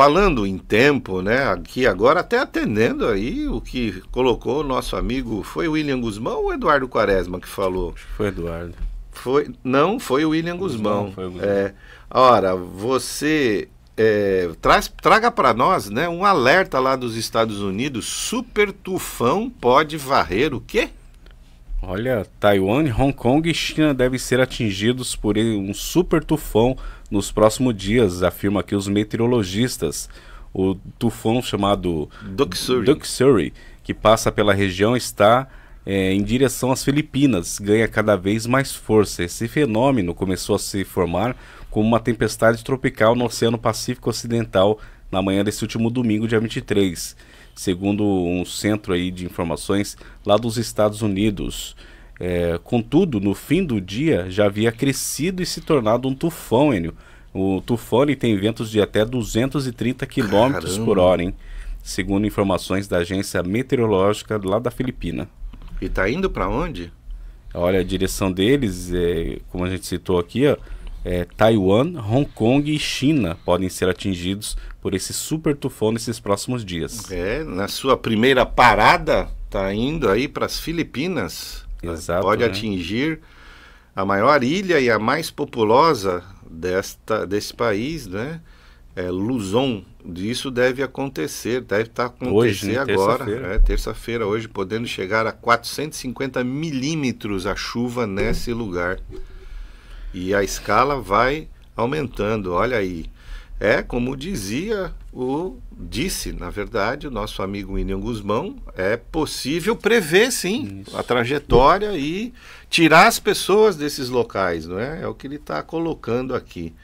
Falando em tempo, né, aqui agora, até atendendo aí o que colocou o nosso amigo, foi William Guzmão ou Eduardo Quaresma que falou? foi Eduardo. Foi, não, foi o William Guzmão. Guzmão, foi o Guzmão. É, ora, você é, traz, traga para nós né, um alerta lá dos Estados Unidos, super tufão pode varrer o quê? Olha, Taiwan, Hong Kong e China devem ser atingidos por um super tufão nos próximos dias, afirma aqui os meteorologistas. O tufão chamado Duxuri, que passa pela região, está é, em direção às Filipinas, ganha cada vez mais força. Esse fenômeno começou a se formar como uma tempestade tropical no Oceano Pacífico Ocidental na manhã desse último domingo, dia 23, segundo um centro aí de informações lá dos Estados Unidos. É, contudo, no fim do dia já havia crescido e se tornado um tufão, Enio. O tufone tem ventos de até 230 km por hora, hein? Segundo informações da agência meteorológica lá da Filipina. E está indo para onde? Olha, a direção deles, é, como a gente citou aqui, ó, é, Taiwan, Hong Kong e China podem ser atingidos por esse super tufão nesses próximos dias. É, na sua primeira parada, está indo aí para as Filipinas. Exato, pode né? atingir a maior ilha e a mais populosa desta, desse país, né? É, Luzon. Isso deve acontecer, deve estar tá acontecendo hoje, né? agora. Terça-feira. É, terça-feira, hoje, podendo chegar a 450 milímetros a chuva nesse lugar. E a escala vai aumentando. Olha aí. É como dizia o disse, na verdade, o nosso amigo William Guzmão, é possível prever sim Isso. a trajetória e tirar as pessoas desses locais, não é? É o que ele está colocando aqui.